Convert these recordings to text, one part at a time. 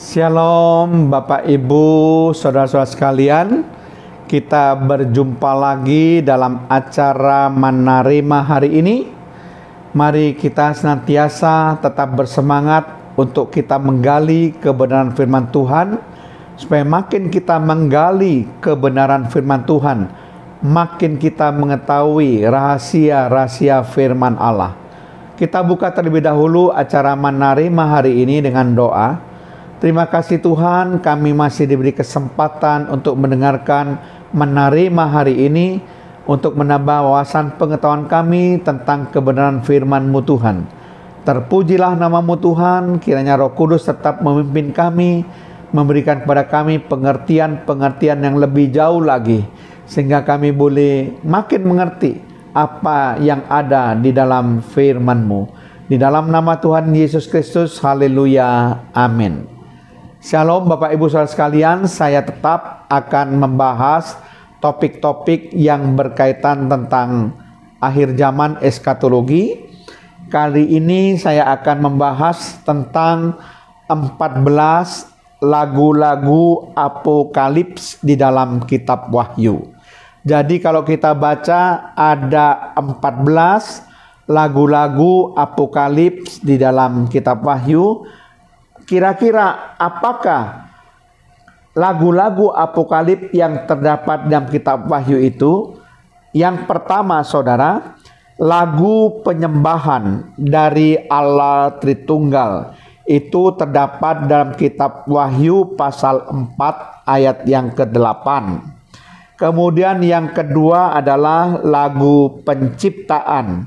Shalom Bapak Ibu, saudara-saudara sekalian. Kita berjumpa lagi dalam acara Manarima hari ini. Mari kita senantiasa tetap bersemangat untuk kita menggali kebenaran firman Tuhan supaya makin kita menggali kebenaran firman Tuhan, makin kita mengetahui rahasia-rahasia firman Allah. Kita buka terlebih dahulu acara Manarima hari ini dengan doa. Terima kasih Tuhan, kami masih diberi kesempatan untuk mendengarkan, menerima hari ini, untuk menambah wawasan pengetahuan kami tentang kebenaran firman-Mu Tuhan. Terpujilah namamu Tuhan, kiranya roh kudus tetap memimpin kami, memberikan kepada kami pengertian-pengertian yang lebih jauh lagi, sehingga kami boleh makin mengerti apa yang ada di dalam firman-Mu. Di dalam nama Tuhan Yesus Kristus, haleluya, amin. Shalom Bapak Ibu Saudara sekalian, saya tetap akan membahas topik-topik yang berkaitan tentang akhir zaman eskatologi. Kali ini saya akan membahas tentang 14 lagu-lagu apokalips di dalam kitab Wahyu. Jadi kalau kita baca ada 14 lagu-lagu apokalips di dalam kitab Wahyu kira-kira apakah lagu-lagu apokalip yang terdapat dalam kitab Wahyu itu? Yang pertama, Saudara, lagu penyembahan dari Allah Tritunggal itu terdapat dalam kitab Wahyu pasal 4 ayat yang ke-8. Kemudian yang kedua adalah lagu penciptaan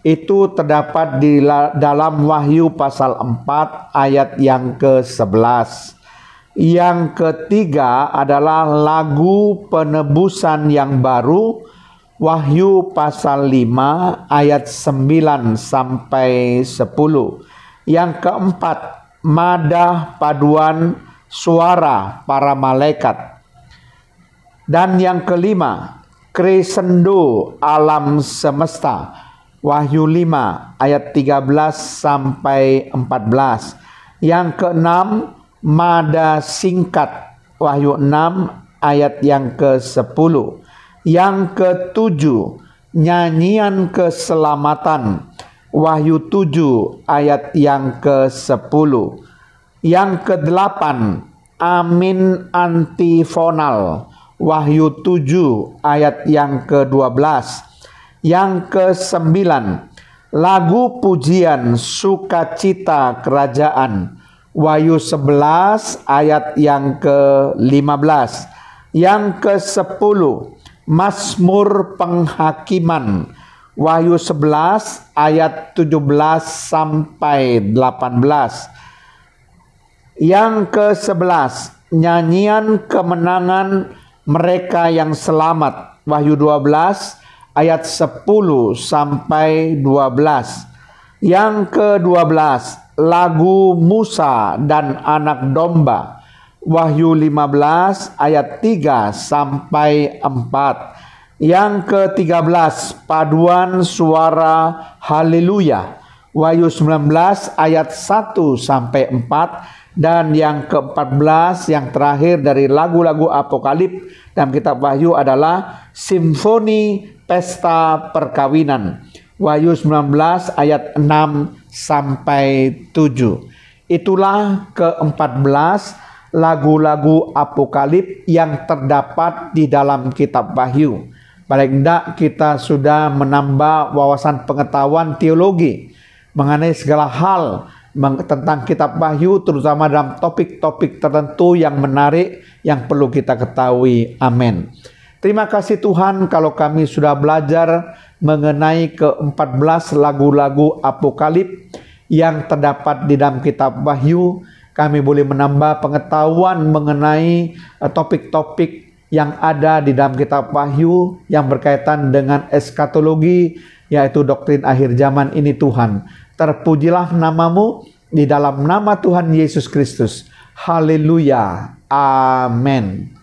itu terdapat di dalam Wahyu pasal 4 ayat yang ke-11. Yang ketiga adalah lagu penebusan yang baru Wahyu pasal 5 ayat 9 sampai 10. Yang keempat, madah paduan suara para malaikat. Dan yang kelima, crescendo alam semesta Wahyu 5 ayat 13 sampai 14. Yang keenam mada singkat Wahyu 6 ayat yang ke-10. Yang ketujuh nyanyian keselamatan Wahyu 7 ayat yang ke-10. Yang kedelapan amin antifonal Wahyu 7 ayat yang ke-12. Yang kesembilan, lagu pujian sukacita kerajaan. Wahyu 11 ayat yang ke-15. Yang ke-10, Mazmur Penghakiman. Wahyu 11 ayat 17 sampai 18. Yang ke-11, nyanyian kemenangan mereka yang selamat. Wahyu 12 ayat ayat 10 sampai 12. Yang ke-12 lagu Musa dan anak domba. Wahyu 15 ayat 3 sampai 4. Yang ke-13 paduan suara haleluya. Wahyu 19 ayat 1 sampai 4 dan yang ke-14 yang terakhir dari lagu-lagu apokalip dalam kitab Wahyu adalah simfoni pesta perkawinan. Wahyu 19 ayat 6 sampai 7. Itulah ke-14 lagu-lagu apokalip yang terdapat di dalam kitab Wahyu. Paling tidak kita sudah menambah wawasan pengetahuan teologi mengenai segala hal tentang kitab Wahyu terutama dalam topik-topik tertentu yang menarik yang perlu kita ketahui. Amin. Terima kasih Tuhan kalau kami sudah belajar mengenai ke-14 lagu-lagu apokalip yang terdapat di dalam kitab Wahyu. Kami boleh menambah pengetahuan mengenai eh, topik-topik yang ada di dalam kitab Wahyu yang berkaitan dengan eskatologi yaitu doktrin akhir zaman ini Tuhan. Terpujilah namamu di dalam nama Tuhan Yesus Kristus. Haleluya. Amen.